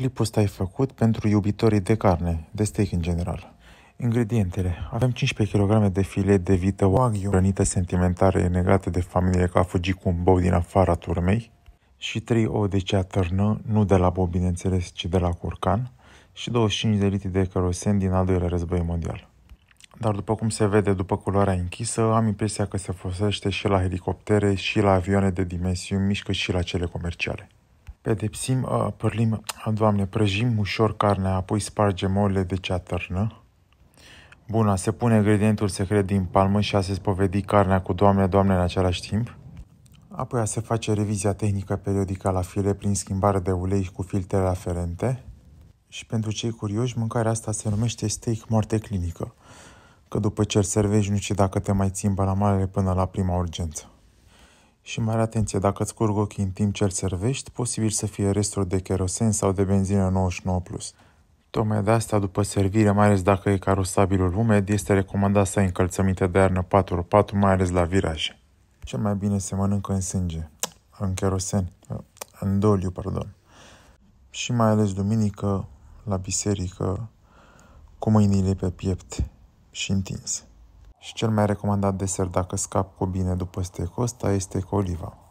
Clipul ăsta e făcut pentru iubitorii de carne, de steak în general. Ingredientele. Avem 15 kg de filet de vită wagyu, rănită sentimentare negată de familie că a fugit cu un bou din afara turmei, și 3 ouă de ceatârnă, nu de la bou, bineînțeles, ci de la curcan, și 25 de litri de carosen din al doilea război mondial. Dar după cum se vede după culoarea închisă, am impresia că se folosește și la helicoptere, și la avioane de dimensiuni mici, și la cele comerciale. Pedepsim, a, părlim, doamne, prăjim ușor carnea, apoi spargem ouăle de ceatărnă. Buna, se pune ingredientul secret din palmă și a se spovedi carnea cu doamne, doamne în același timp. Apoi a se face revizia tehnică periodică la file prin schimbare de ulei cu filtrele aferente. Și pentru cei curioși, mâncarea asta se numește steak moarte clinică, că după ce îl servești nu știi dacă te mai țin la mare până la prima urgență. Și mare atenție, dacă îți curg ochii în timp ce îl servești, posibil să fie resturi de kerosen sau de benzină 99+. Tocmai de asta, după servire, mai ales dacă e carosabilul umed, este recomandat să ai încălțăminte de iarnă 4 4 mai ales la viraje. Cel mai bine se mănâncă în sânge, în kerosen, în doliu, pardon. Și mai ales duminică, la biserică, cu mâinile pe piept și întinse. Și cel mai recomandat desert dacă scap cu bine după stecul ăsta este coliva.